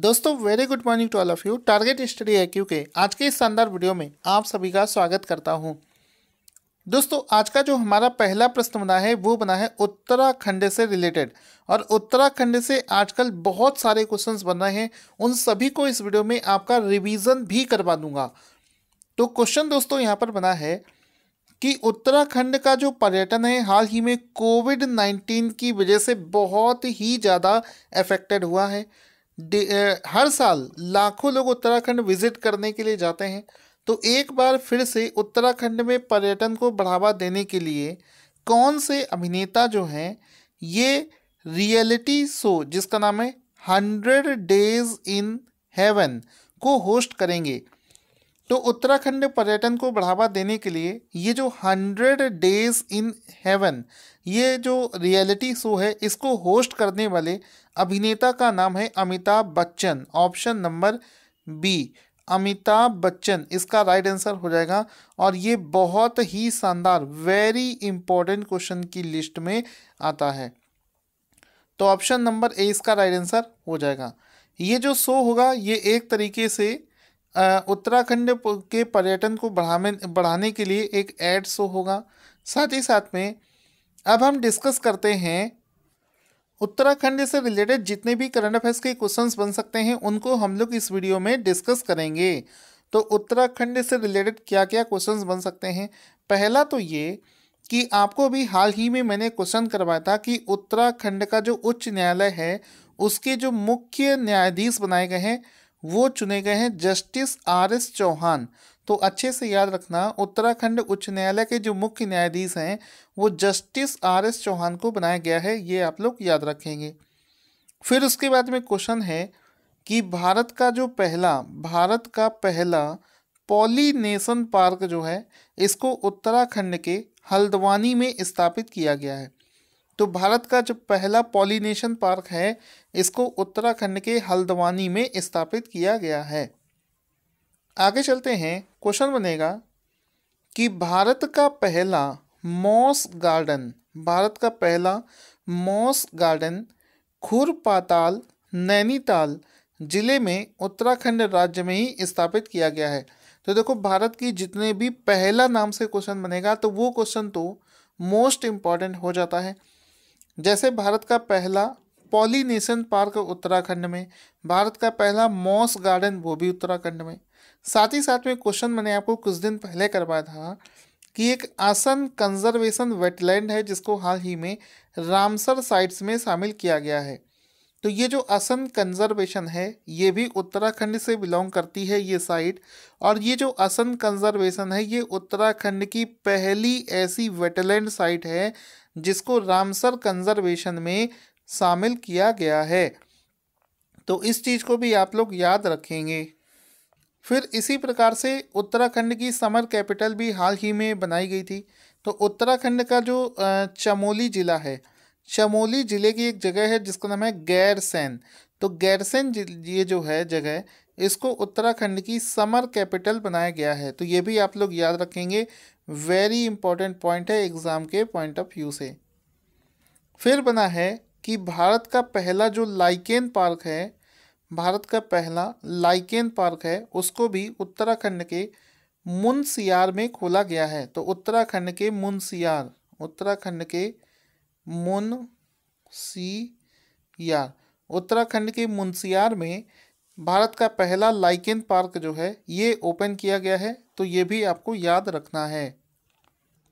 दोस्तों very good morning to all of you target study है क्योंकि आज के इस शानदार वीडियो में आप सभी का स्वागत करता हूं दोस्तों आज का जो हमारा पहला प्रश्न बना है वो बना है उत्तराखंड से रिलेटेड और उत्तराखंड से आजकल बहुत सारे क्वेश्चंस बन रहे हैं उन सभी को इस वीडियो में आपका रिविजन भी करवा दूंगा तो क्वेश्चन दोस्तों यहाँ पर बना है कि उत्तराखंड का जो पर्यटन है हाल ही में कोविड नाइन्टीन की वजह से बहुत ही ज़्यादा अफेक्टेड हुआ है हर साल लाखों लोग उत्तराखंड विजिट करने के लिए जाते हैं तो एक बार फिर से उत्तराखंड में पर्यटन को बढ़ावा देने के लिए कौन से अभिनेता जो हैं ये रियलिटी शो जिसका नाम है हंड्रेड डेज इन हेवन को होस्ट करेंगे तो उत्तराखंड पर्यटन को बढ़ावा देने के लिए ये जो हंड्रेड डेज इन हेवन ये जो रियलिटी शो है इसको होस्ट करने वाले अभिनेता का नाम है Amitabh Bachchan option number B Amitabh Bachchan इसका राइट आंसर हो जाएगा और ये बहुत ही शानदार वेरी इंपॉर्टेंट क्वेश्चन की लिस्ट में आता है तो ऑप्शन नंबर ए इसका राइट आंसर हो जाएगा ये जो शो होगा ये एक तरीके से उत्तराखंड के पर्यटन को बढ़ाने बढ़ाने के लिए एक एड शो होगा साथ ही साथ में अब हम डिस्कस करते हैं उत्तराखंड से रिलेटेड जितने भी करंट अफेयर्स के क्वेश्चंस बन सकते हैं उनको हम लोग इस वीडियो में डिस्कस करेंगे तो उत्तराखंड से रिलेटेड क्या क्या क्वेश्चंस बन सकते हैं पहला तो ये कि आपको अभी हाल ही में मैंने क्वेश्चन करवाया था कि उत्तराखंड का जो उच्च न्यायालय है उसके जो मुख्य न्यायाधीश बनाए गए हैं वो चुने गए हैं जस्टिस आर एस चौहान तो अच्छे से याद रखना उत्तराखंड उच्च न्यायालय के जो मुख्य न्यायाधीश हैं वो जस्टिस आर एस चौहान को बनाया गया है ये आप लोग याद रखेंगे फिर उसके बाद में क्वेश्चन है कि भारत का जो पहला भारत का पहला पॉलीनेशन पार्क जो है इसको उत्तराखंड के हल्द्वानी में स्थापित किया गया है तो भारत का जो पहला पॉलीनेशन पार्क है इसको उत्तराखंड के हल्द्वानी में स्थापित किया गया है आगे चलते हैं क्वेश्चन बनेगा कि भारत का पहला मॉस गार्डन भारत का पहला मॉस गार्डन खुर पाताल नैनीताल जिले में उत्तराखंड राज्य में ही स्थापित किया गया है तो देखो भारत की जितने भी पहला नाम से क्वेश्चन बनेगा तो वो क्वेश्चन तो मोस्ट इम्पॉर्टेंट हो जाता है जैसे भारत का पहला पॉलीनेशन पार्क उत्तराखंड में भारत का पहला मॉस गार्डन वो भी उत्तराखंड में साथ ही साथ में क्वेश्चन मैंने आपको कुछ दिन पहले करवाया था कि एक आसन कंजर्वेशन वेटलैंड है जिसको हाल ही में रामसर साइट्स में शामिल किया गया है तो ये जो आसन कंजर्वेशन है ये भी उत्तराखंड से बिलोंग करती है ये साइट और ये जो आसन कंजर्वेशन है ये उत्तराखंड की पहली ऐसी वेटलैंड साइट है जिसको रामसर कंजर्वेशन में शामिल किया गया है तो इस चीज़ को भी आप लोग याद रखेंगे फिर इसी प्रकार से उत्तराखंड की समर कैपिटल भी हाल ही में बनाई गई थी तो उत्तराखंड का जो चमोली ज़िला है चमोली ज़िले की एक जगह है जिसका नाम है गैरसैन तो गैरसैन ये जो है जगह इसको उत्तराखंड की समर कैपिटल बनाया गया है तो ये भी आप लोग याद रखेंगे वेरी इंपॉर्टेंट पॉइंट है एग्ज़ाम के पॉइंट ऑफ व्यू से फिर बना है कि भारत का पहला जो लाइकेन पार्क है भारत का पहला लाइकेन पार्क है उसको भी उत्तराखंड के मुनसियार में खोला गया है तो उत्तराखंड के मुनसियार उत्तराखंड के मुन सी यार उत्तराखंड के मुनसियार में भारत का पहला लाइकेन पार्क जो है ये ओपन किया गया है तो ये भी आपको याद रखना है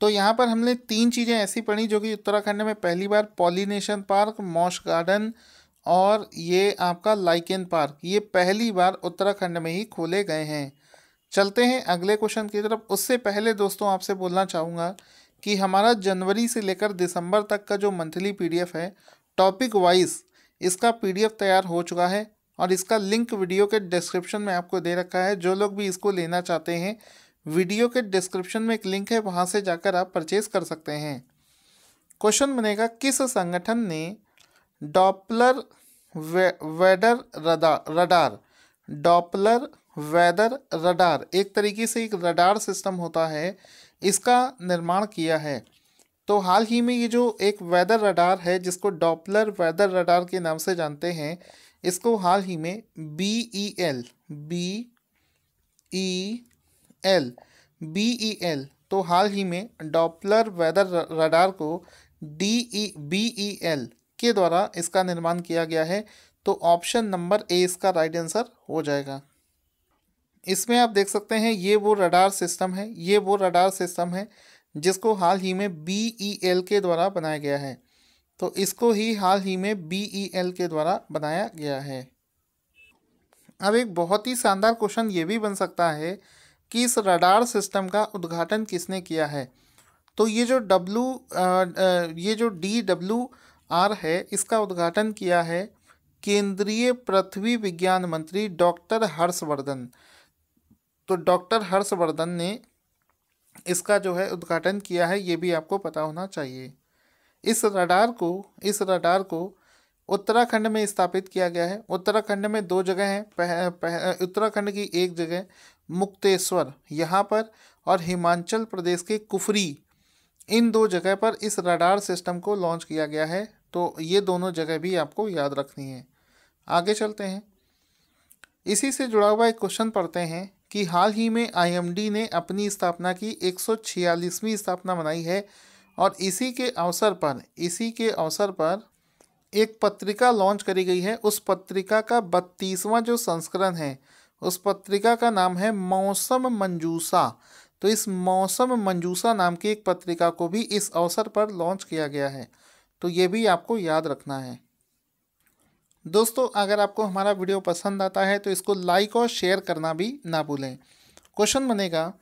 तो यहाँ पर हमने तीन चीज़ें ऐसी पढ़ी जो कि उत्तराखंड में पहली बार पॉलिनेशन पार्क मॉश गार्डन और ये आपका लाइकेन पार्क ये पहली बार उत्तराखंड में ही खोले गए हैं चलते हैं अगले क्वेश्चन की तरफ उससे पहले दोस्तों आपसे बोलना चाहूँगा कि हमारा जनवरी से लेकर दिसंबर तक का जो मंथली पीडीएफ है टॉपिक वाइज इसका पीडीएफ तैयार हो चुका है और इसका लिंक वीडियो के डिस्क्रिप्शन में आपको दे रखा है जो लोग भी इसको लेना चाहते हैं वीडियो के डिस्क्रिप्शन में एक लिंक है वहाँ से जाकर आप परचेज़ कर सकते हैं क्वेश्चन बनेगा किस संगठन ने डॉपलर वे, वेडर रडार डॉपलर वेदर रडार एक तरीके से एक रडार सिस्टम होता है इसका निर्माण किया है तो हाल ही में ये जो एक वेदर रडार है जिसको डॉपलर वेदर रडार के नाम से जानते हैं इसको हाल ही में B E L B E L B E L तो हाल ही में डॉपलर वेदर रडार को D E B E L के द्वारा इसका निर्माण किया गया है तो ऑप्शन नंबर ए इसका राइट आंसर हो जाएगा इसमें आप देख सकते हैं ये वो रडार सिस्टम है ये वो रडार सिस्टम है जिसको हाल ही में बी ई एल के द्वारा बनाया गया है तो इसको ही हाल ही में बी ई एल के द्वारा बनाया गया है अब एक बहुत ही शानदार क्वेश्चन ये भी बन सकता है कि इस रडार सिस्टम का उद्घाटन किसने किया है तो ये जो डब्लू ये जो डी डब्लू आर है इसका उद्घाटन किया है केंद्रीय पृथ्वी विज्ञान मंत्री डॉक्टर हर्षवर्धन तो डॉक्टर हर्षवर्धन ने इसका जो है उद्घाटन किया है ये भी आपको पता होना चाहिए इस रडार को इस रडार को उत्तराखंड में स्थापित किया गया है उत्तराखंड में दो जगह हैं पह, पह, उत्तराखंड की एक जगह मुक्तेश्वर यहाँ पर और हिमाचल प्रदेश के कुफरी इन दो जगह पर इस रडार सिस्टम को लॉन्च किया गया है तो ये दोनों जगह भी आपको याद रखनी है आगे चलते हैं इसी से जुड़ा हुआ एक क्वेश्चन पढ़ते हैं कि हाल ही में आईएमडी ने अपनी स्थापना की 146वीं स्थापना मनाई है और इसी के अवसर पर इसी के अवसर पर एक पत्रिका लॉन्च करी गई है उस पत्रिका का बत्तीसवां जो संस्करण है उस पत्रिका का नाम है मौसम मंजूसा तो इस मौसम मंजूसा नाम की एक पत्रिका को भी इस अवसर पर लॉन्च किया गया है तो ये भी आपको याद रखना है दोस्तों अगर आपको हमारा वीडियो पसंद आता है तो इसको लाइक और शेयर करना भी ना भूलें क्वेश्चन बनेगा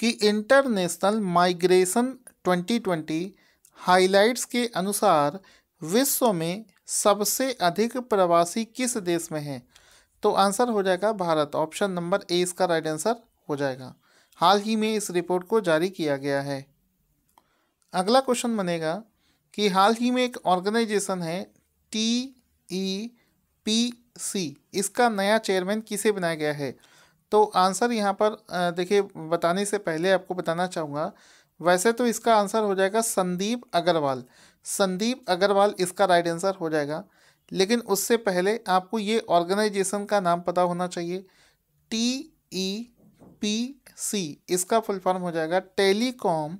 कि इंटरनेशनल माइग्रेशन 2020 हाइलाइट्स के अनुसार विश्व में सबसे अधिक प्रवासी किस देश में है तो आंसर हो जाएगा भारत ऑप्शन नंबर ए इसका राइट आंसर हो जाएगा हाल ही में इस रिपोर्ट को जारी किया गया है अगला क्वेश्चन बनेगा कि हाल ही में एक ऑर्गेनाइजेशन है टी ई पी सी इसका नया चेयरमैन किसे बनाया गया है तो आंसर यहाँ पर देखिए बताने से पहले आपको बताना चाहूँगा वैसे तो इसका आंसर हो जाएगा संदीप अग्रवाल संदीप अग्रवाल इसका राइट आंसर हो जाएगा लेकिन उससे पहले आपको ये ऑर्गेनाइजेशन का नाम पता होना चाहिए टी ई पी सी इसका फुल फॉर्म हो जाएगा telecom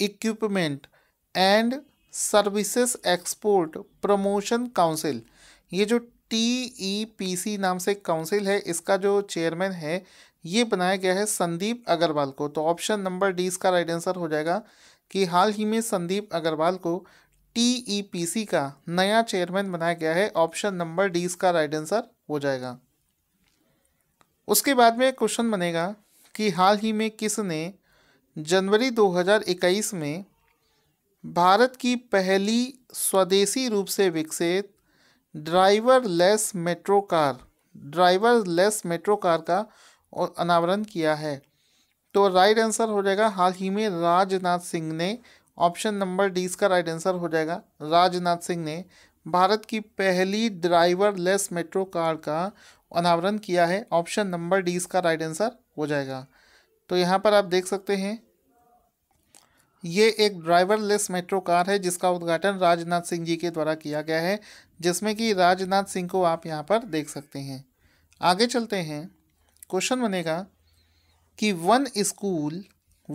equipment and services export promotion council ये जो टी ई पी सी नाम से काउंसिल है इसका जो चेयरमैन है ये बनाया गया है संदीप अग्रवाल को तो ऑप्शन नंबर डी इसका राइट आंसर हो जाएगा कि हाल ही में संदीप अग्रवाल को टी ई पी सी का नया चेयरमैन बनाया गया है ऑप्शन नंबर डी इसका राइट आंसर हो जाएगा उसके बाद में क्वेश्चन बनेगा कि हाल ही में किसने जनवरी 2021 में भारत की पहली स्वदेशी रूप से विकसित driverless metro car driverless metro car का अनावरण किया है तो राइट आंसर हो जाएगा हाल ही में राजनाथ सिंह ने ऑप्शन नंबर डी इसका राइट आंसर हो जाएगा राजनाथ सिंह ने भारत की पहली ड्राइवर लेस मेट्रो कार का अनावरण किया है ऑप्शन नंबर डी इसका राइट आंसर हो जाएगा तो यहाँ पर आप देख सकते हैं ये एक ड्राइवरलेस मेट्रो कार है जिसका उद्घाटन राजनाथ सिंह जी के द्वारा किया गया है जिसमें कि राजनाथ सिंह को आप यहाँ पर देख सकते हैं आगे चलते हैं क्वेश्चन बनेगा कि one school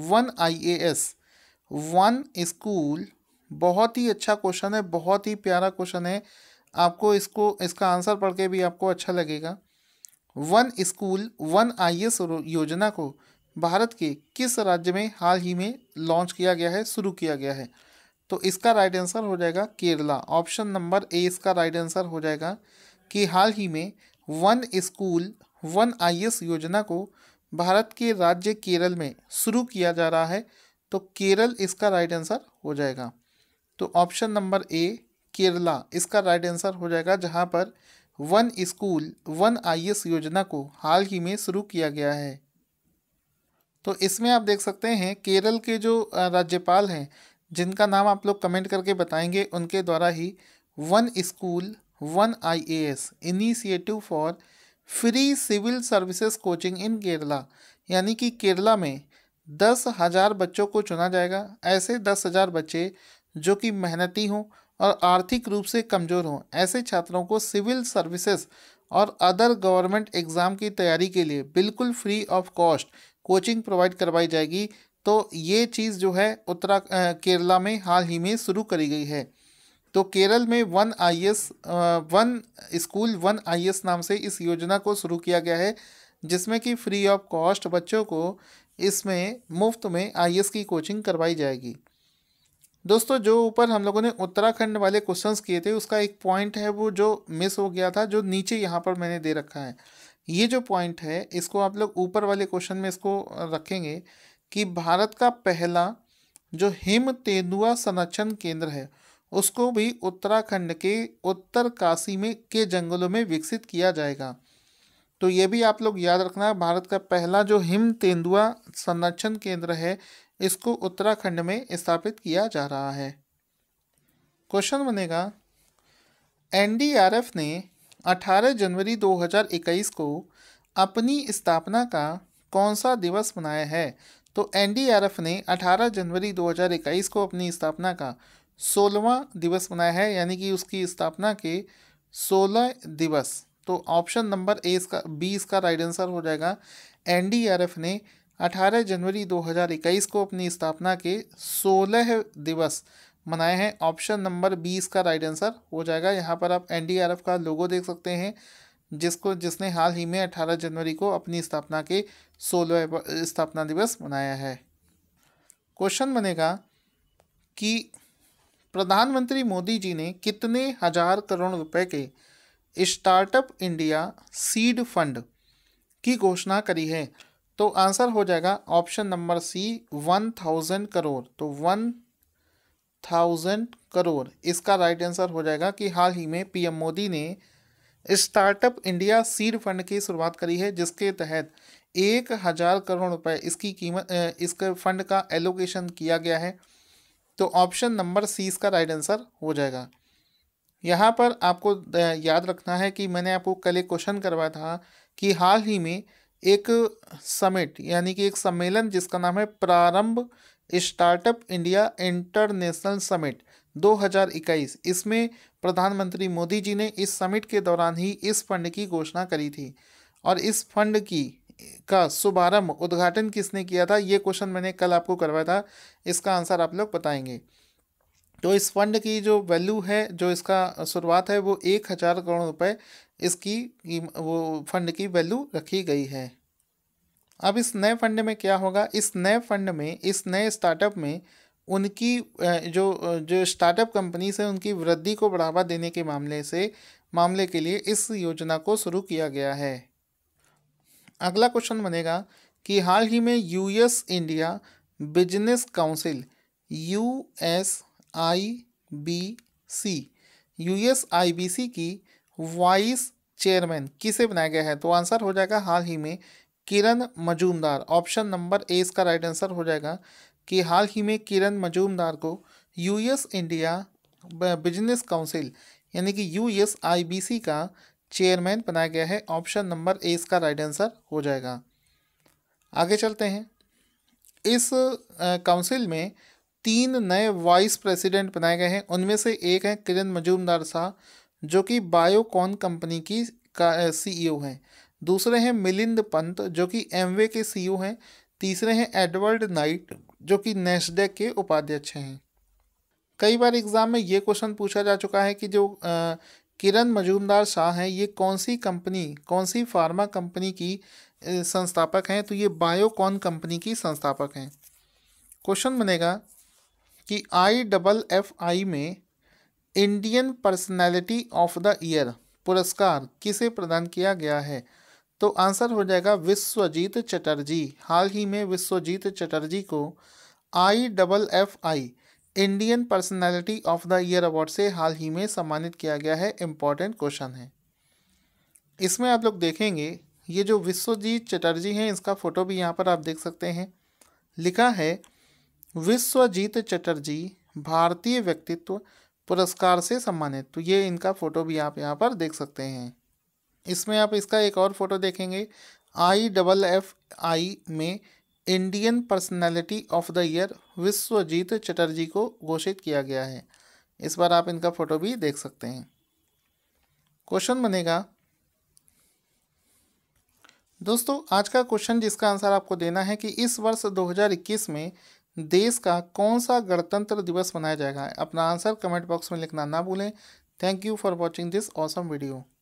one IAS one school बहुत ही अच्छा क्वेश्चन है बहुत ही प्यारा क्वेश्चन है आपको इसको इसका आंसर पढ़ के भी आपको अच्छा लगेगा वन स्कूल वन आई योजना को भारत के किस राज्य में हाल ही में लॉन्च किया गया है शुरू किया गया है तो इसका राइट आंसर हो जाएगा केरला ऑप्शन नंबर ए इसका राइट आंसर हो जाएगा कि हाल ही में वन स्कूल वन आईएएस योजना को भारत के राज्य केरल में शुरू किया जा रहा है तो केरल इसका राइट आंसर हो जाएगा तो ऑप्शन नंबर ए केरला इसका राइट आंसर हो जाएगा जहाँ पर वन स्कूल वन आईएएस योजना को हाल ही में शुरू किया गया है तो इसमें आप देख सकते हैं केरल के जो राज्यपाल हैं जिनका नाम आप लोग कमेंट करके बताएंगे उनके द्वारा ही one school one I A S initiative for free civil services coaching in Kerala यानी कि केरला में दस हज़ार बच्चों को चुना जाएगा ऐसे दस हज़ार बच्चे जो कि मेहनती हों और आर्थिक रूप से कमज़ोर हों ऐसे छात्रों को सिविल सर्विसेज और अदर गवर्नमेंट एग्ज़ाम की तैयारी के लिए बिल्कुल free of cost coaching provide करवाई जाएगी तो ये चीज़ जो है उत्तरा केरला में हाल ही में शुरू करी गई है तो केरल में one I S one school one I S नाम से इस योजना को शुरू किया गया है जिसमें कि फ्री ऑफ कॉस्ट बच्चों को इसमें मुफ्त में आई की कोचिंग करवाई जाएगी दोस्तों जो ऊपर हम लोगों ने उत्तराखंड वाले क्वेश्चंस किए थे उसका एक पॉइंट है वो जो मिस हो गया था जो नीचे यहाँ पर मैंने दे रखा है ये जो पॉइंट है इसको आप लोग ऊपर वाले क्वेश्चन में इसको रखेंगे कि भारत का पहला जो हिम तेंदुआ संरक्षण केंद्र है उसको भी उत्तराखंड के उत्तर काशी में के जंगलों में विकसित किया जाएगा तो ये भी आप लोग याद रखना है भारत का पहला जो हिम तेंदुआ संरक्षण केंद्र है इसको उत्तराखंड में स्थापित किया जा रहा है क्वेश्चन बनेगा एनडीआरएफ ने 18 जनवरी 2021 को अपनी स्थापना का कौन सा दिवस मनाया है तो एनडीआरएफ ने 18 जनवरी 2021 को अपनी स्थापना का सोलहवा दिवस मनाया है यानी कि उसकी स्थापना के 16 दिवस तो ऑप्शन नंबर ए इसका बी इसका राइट आंसर हो जाएगा एनडीआरएफ ने 18 जनवरी 2021 को अपनी स्थापना के 16 दिवस मनाए हैं ऑप्शन नंबर बी इसका राइट आंसर हो जाएगा यहाँ पर आप एनडीआरएफ का लोगो देख सकते हैं जिसको जिसने हाल ही में 18 जनवरी को अपनी स्थापना के सोलह स्थापना दिवस मनाया है क्वेश्चन बनेगा कि प्रधानमंत्री मोदी जी ने कितने हजार करोड़ रुपए के स्टार्टअप इंडिया सीड फंड की घोषणा करी है तो आंसर हो जाएगा option number C one thousand crore तो वन थाउजेंड करोड़ इसका राइट आंसर हो जाएगा कि हाल ही में पीएम मोदी ने स्टार्टअप इंडिया सीड फंड की शुरुआत करी है जिसके तहत एक हज़ार करोड़ रुपए इसकी कीमत इसके फंड का एलोकेशन किया गया है तो ऑप्शन नंबर सी इसका राइट आंसर हो जाएगा यहाँ पर आपको याद रखना है कि मैंने आपको कल एक क्वेश्चन करवाया था कि हाल ही में एक समिट यानी कि एक सम्मेलन जिसका नाम है प्रारंभ स्टार्टअप इंडिया इंटरनेशनल समिट 2021 इसमें प्रधानमंत्री मोदी जी ने इस समिट के दौरान ही इस फंड की घोषणा करी थी और इस फंड की का शुभारंभ उद्घाटन किसने किया था ये क्वेश्चन मैंने कल आपको करवाया था इसका आंसर आप लोग बताएंगे तो इस फंड की जो वैल्यू है जो इसका शुरुआत है वो एक हज़ार करोड़ रुपए इसकी वो फंड की वैल्यू रखी गई है अब इस नए फंड में क्या होगा इस नए फंड में इस नए स्टार्टअप में उनकी जो जो स्टार्टअप कंपनी है उनकी वृद्धि को बढ़ावा देने के मामले से मामले के लिए इस योजना को शुरू किया गया है अगला क्वेश्चन बनेगा कि हाल ही में US India business council U S I B C U S I B C की वाइस चेयरमैन किसे बनाया गया है तो आंसर हो जाएगा हाल ही में Kiran Majumdar option number A इसका राइट आंसर हो जाएगा कि हाल ही में किरण मजूमदार को यूएस इंडिया बिजनेस काउंसिल यानी कि यूएसआईबीसी का चेयरमैन बनाया गया है ऑप्शन नंबर ए इसका राइट आंसर हो जाएगा आगे चलते हैं इस काउंसिल में तीन नए वाइस प्रेसिडेंट बनाए गए हैं उनमें से एक हैं किरण मजूमदार साह जो कि बायोकॉन कंपनी की का सीईओ e हैं दूसरे हैं मिलिंद पंत जो कि एमवे के सीईओ e हैं तीसरे हैं एडवर्ड नाइट जो कि नेस्डेक के उपाध्यक्ष हैं कई बार एग्ज़ाम में ये क्वेश्चन पूछा जा चुका है कि जो किरण मजूमदार शाह हैं ये कौन सी कंपनी कौन सी फार्मा कंपनी की संस्थापक हैं तो ये बायोकॉन कंपनी की संस्थापक हैं क्वेश्चन बनेगा कि आई डबल एफ आई में Indian personality of the year पुरस्कार किसे प्रदान किया गया है तो आंसर हो जाएगा विश्वजीत चटर्जी हाल ही में विश्वजीत चटर्जी को I double F I Indian personality of the year award से हाल ही में सम्मानित किया गया है इम्पॉर्टेंट क्वेश्चन है इसमें आप लोग देखेंगे ये जो विश्वजीत चटर्जी हैं इसका फ़ोटो भी यहाँ पर आप देख सकते हैं लिखा है विश्वजीत चटर्जी भारतीय व्यक्तित्व पुरस्कार से सम्मानित तो ये इनका फ़ोटो भी आप यहाँ पर देख सकते हैं इसमें आप इसका एक और फ़ोटो देखेंगे आई डबल एफ आई में Indian personality of the year Vishwajit Chatterjee को घोषित किया गया है इस बार आप इनका फोटो भी देख सकते हैं क्वेश्चन बनेगा दोस्तों आज का क्वेश्चन जिसका आंसर आपको देना है कि इस वर्ष 2021 में देश का कौन सा गणतंत्र दिवस मनाया जाएगा अपना आंसर कमेंट बॉक्स में लिखना ना भूलें thank you for watching this awesome video